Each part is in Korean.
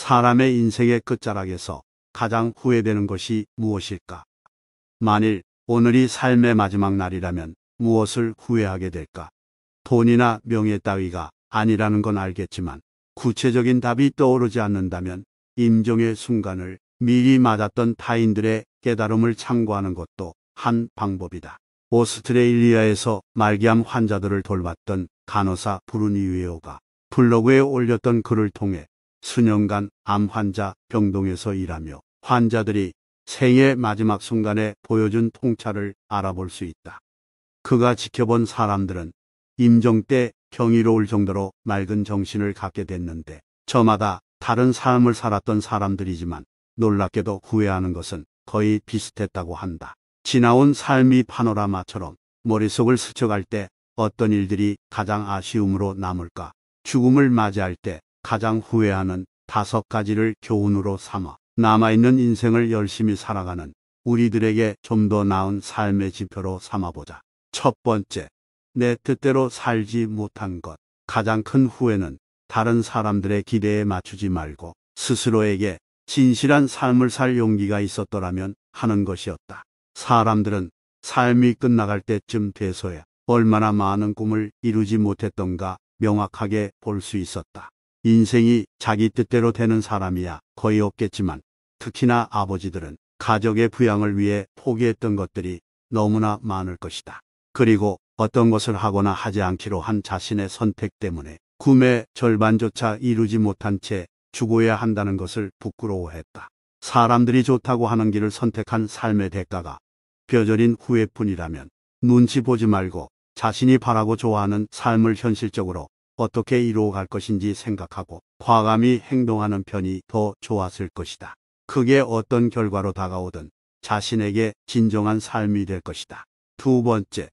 사람의 인생의 끝자락에서 가장 후회되는 것이 무엇일까? 만일 오늘이 삶의 마지막 날이라면 무엇을 후회하게 될까? 돈이나 명예 따위가 아니라는 건 알겠지만 구체적인 답이 떠오르지 않는다면 임종의 순간을 미리 맞았던 타인들의 깨달음을 참고하는 것도 한 방법이다. 오스트레일리아에서 말기암 환자들을 돌봤던 간호사 브루니웨어가 블로그에 올렸던 글을 통해 수년간 암 환자 병동에서 일하며 환자들이 생애 마지막 순간에 보여준 통찰을 알아볼 수 있다. 그가 지켜본 사람들은 임종 때 경이로울 정도로 맑은 정신을 갖게 됐는데 저마다 다른 삶을 살았던 사람들이지만 놀랍게도 후회하는 것은 거의 비슷했다고 한다. 지나온 삶이 파노라마처럼 머릿속을 스쳐갈 때 어떤 일들이 가장 아쉬움으로 남을까? 죽음을 맞이할 때 가장 후회하는 다섯 가지를 교훈으로 삼아 남아있는 인생을 열심히 살아가는 우리들에게 좀 더 나은 삶의 지표로 삼아보자. 첫 번째, 내 뜻대로 살지 못한 것. 가장 큰 후회는 다른 사람들의 기대에 맞추지 말고 스스로에게 진실한 삶을 살 용기가 있었더라면 하는 것이었다. 사람들은 삶이 끝나갈 때쯤 돼서야 얼마나 많은 꿈을 이루지 못했던가 명확하게 볼 수 있었다. 인생이 자기 뜻대로 되는 사람이야 거의 없겠지만 특히나 아버지들은 가족의 부양을 위해 포기했던 것들이 너무나 많을 것이다. 그리고 어떤 것을 하거나 하지 않기로 한 자신의 선택 때문에 구매 절반조차 이루지 못한 채 죽어야 한다는 것을 부끄러워했다. 사람들이 좋다고 하는 길을 선택한 삶의 대가가 뼈저린 후회뿐이라면 눈치 보지 말고 자신이 바라고 좋아하는 삶을 현실적으로 어떻게 이루어갈 것인지 생각하고 과감히 행동하는 편이 더 좋았을 것이다. 그게 어떤 결과로 다가오든 자신에게 진정한 삶이 될 것이다. 두 번째,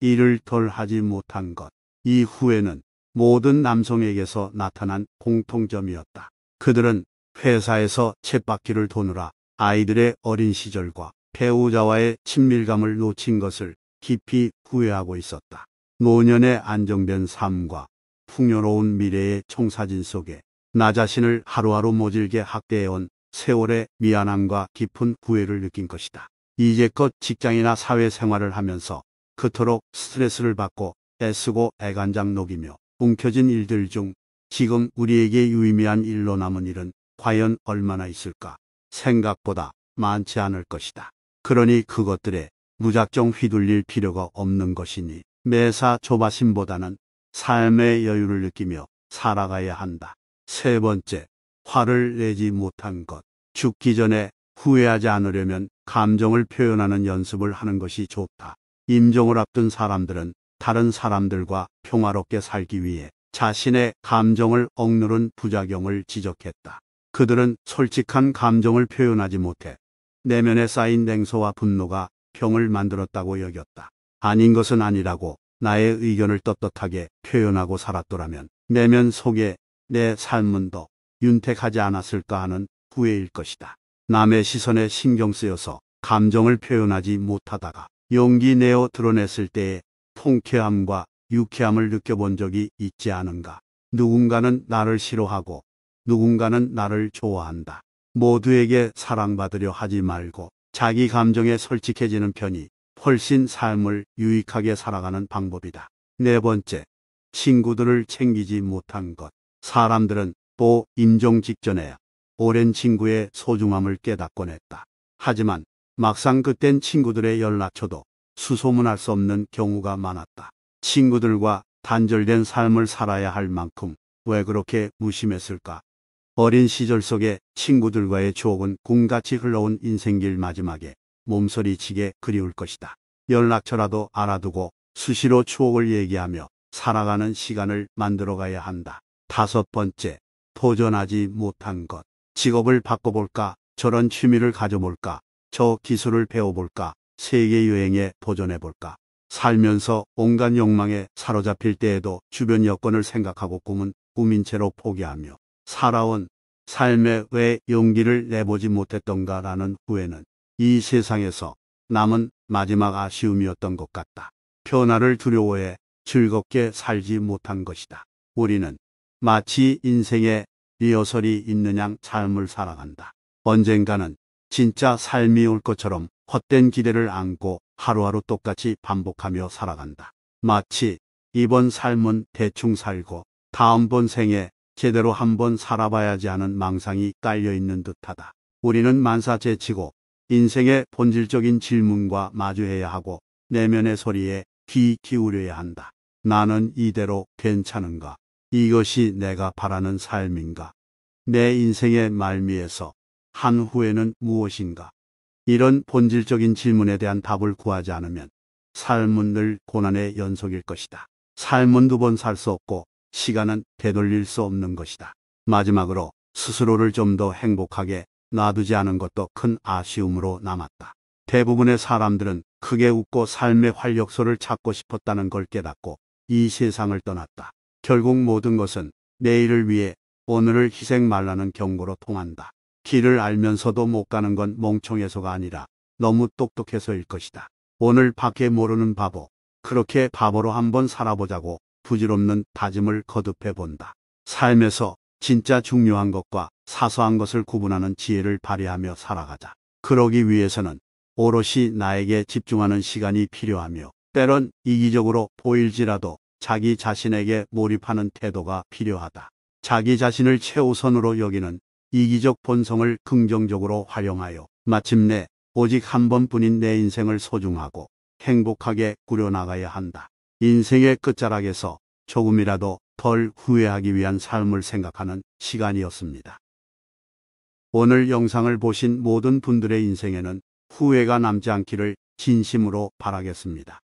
일을 덜 하지 못한 것. 이 후에는 모든 남성에게서 나타난 공통점이었다. 그들은 회사에서 챗바퀴를 도느라 아이들의 어린 시절과 배우자와의 친밀감을 놓친 것을 깊이 후회하고 있었다. 노년의 안정된 삶과 풍요로운 미래의 청사진 속에 나 자신을 하루하루 모질게 학대해온 세월의 미안함과 깊은 구애를 느낀 것이다. 이제껏 직장이나 사회생활을 하면서 그토록 스트레스를 받고 애쓰고 애간장 녹이며 움켜진 일들 중 지금 우리에게 유의미한 일로 남은 일은 과연 얼마나 있을까? 생각보다 많지 않을 것이다. 그러니 그것들에 무작정 휘둘릴 필요가 없는 것이니 매사 조바심보다는 삶의 여유를 느끼며 살아가야 한다. 세 번째, 화를 내지 못한 것. 죽기 전에 후회하지 않으려면 감정을 표현하는 연습을 하는 것이 좋다. 임종을 앞둔 사람들은 다른 사람들과 평화롭게 살기 위해 자신의 감정을 억누른 부작용을 지적했다. 그들은 솔직한 감정을 표현하지 못해 내면에 쌓인 냉소와 분노가 병을 만들었다고 여겼다. 아닌 것은 아니라고 나의 의견을 떳떳하게 표현하고 살았더라면 내면 속에 내 삶은 더 윤택하지 않았을까 하는 후회일 것이다. 남의 시선에 신경 쓰여서 감정을 표현하지 못하다가 용기 내어 드러냈을 때의 통쾌함과 유쾌함을 느껴본 적이 있지 않은가. 누군가는 나를 싫어하고 누군가는 나를 좋아한다. 모두에게 사랑받으려 하지 말고 자기 감정에 솔직해지는 편이 훨씬 삶을 유익하게 살아가는 방법이다. 네 번째, 친구들을 챙기지 못한 것. 사람들은 또 임종 직전에 오랜 친구의 소중함을 깨닫곤 했다. 하지만 막상 그땐 친구들의 연락처도 수소문할 수 없는 경우가 많았다. 친구들과 단절된 삶을 살아야 할 만큼 왜 그렇게 무심했을까? 어린 시절 속에 친구들과의 추억은 꿈같이 흘러온 인생길 마지막에 몸서리치게 그리울 것이다. 연락처라도 알아두고 수시로 추억을 얘기하며 살아가는 시간을 만들어가야 한다. 다섯 번째, 도전하지 못한 것. 직업을 바꿔볼까? 저런 취미를 가져볼까? 저 기술을 배워볼까? 세계 여행에 도전해볼까? 살면서 온갖 욕망에 사로잡힐 때에도 주변 여건을 생각하고 꿈은 꾸민 채로 포기하며 살아온 삶에 왜 용기를 내보지 못했던가라는 후회는 이 세상에서 남은 마지막 아쉬움이었던 것 같다. 변화를 두려워해 즐겁게 살지 못한 것이다. 우리는 마치 인생에 리허설이 있는 양 삶을 살아간다. 언젠가는 진짜 삶이 올 것처럼 헛된 기대를 안고 하루하루 똑같이 반복하며 살아간다. 마치 이번 삶은 대충 살고 다음번 생에 제대로 한번 살아봐야지 하는 망상이 깔려있는 듯하다. 우리는 만사 제치고 인생의 본질적인 질문과 마주해야 하고 내면의 소리에 귀 기울여야 한다. 나는 이대로 괜찮은가? 이것이 내가 바라는 삶인가? 내 인생의 말미에서 한 후에는 무엇인가? 이런 본질적인 질문에 대한 답을 구하지 않으면 삶은 늘 고난의 연속일 것이다. 삶은 두 번 살 수 없고 시간은 되돌릴 수 없는 것이다. 마지막으로 스스로를 좀 더 행복하게 놔두지 않은 것도 큰 아쉬움으로 남았다. 대부분의 사람들은 크게 웃고 삶의 활력소를 찾고 싶었다는 걸 깨닫고 이 세상을 떠났다. 결국 모든 것은 내일을 위해 오늘을 희생 말라는 경고로 통한다. 길을 알면서도 못 가는 건 멍청해서가 아니라 너무 똑똑해서일 것이다. 오늘 밖에 모르는 바보, 그렇게 바보로 한번 살아보자고 부질없는 다짐을 거듭해 본다. 삶에서 진짜 중요한 것과 사소한 것을 구분하는 지혜를 발휘하며 살아가자. 그러기 위해서는 오롯이 나에게 집중하는 시간이 필요하며 때론 이기적으로 보일지라도 자기 자신에게 몰입하는 태도가 필요하다. 자기 자신을 최우선으로 여기는 이기적 본성을 긍정적으로 활용하여 마침내 오직 한 번뿐인 내 인생을 소중하고 행복하게 꾸려나가야 한다. 인생의 끝자락에서 조금이라도 덜 후회하기 위한 삶을 생각하는 시간이었습니다. 오늘 영상을 보신 모든 분들의 인생에는 후회가 남지 않기를 진심으로 바라겠습니다.